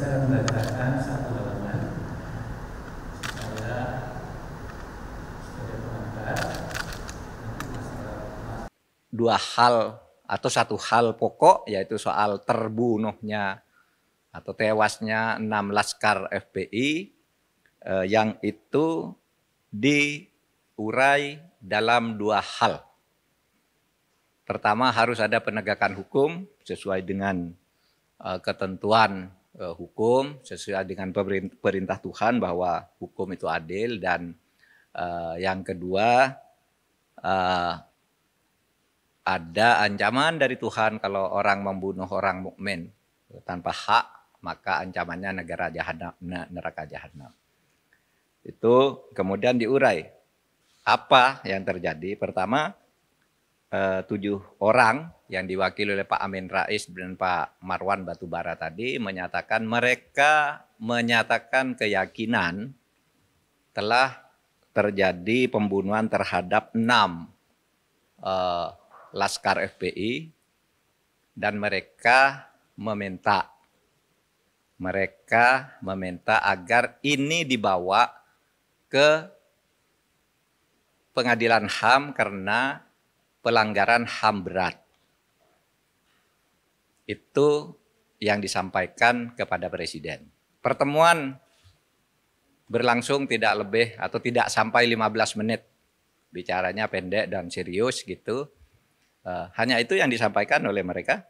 saya meletakkan satu dua hal atau satu hal pokok yaitu soal terbunuhnya atau tewasnya enam laskar FPI eh, yang itu diurai dalam dua hal. Pertama harus ada penegakan hukum sesuai dengan eh, ketentuan eh, hukum, sesuai dengan perintah Tuhan bahwa hukum itu adil dan eh, yang kedua eh, ada ancaman dari Tuhan kalau orang membunuh orang mukmin tanpa hak, maka ancamannya negara jahanam, neraka jahanam. Itu kemudian diurai. Apa yang terjadi? Pertama, eh, tujuh orang yang diwakili oleh Pak Amin Rais dan Pak Marwan Batubara tadi menyatakan mereka menyatakan keyakinan telah terjadi pembunuhan terhadap enam uh, Laskar FPI dan mereka meminta mereka meminta agar ini dibawa ke pengadilan HAM karena pelanggaran HAM berat. Itu yang disampaikan kepada Presiden. Pertemuan berlangsung tidak lebih atau tidak sampai 15 menit. Bicaranya pendek dan serius gitu. Eh, hanya itu yang disampaikan oleh mereka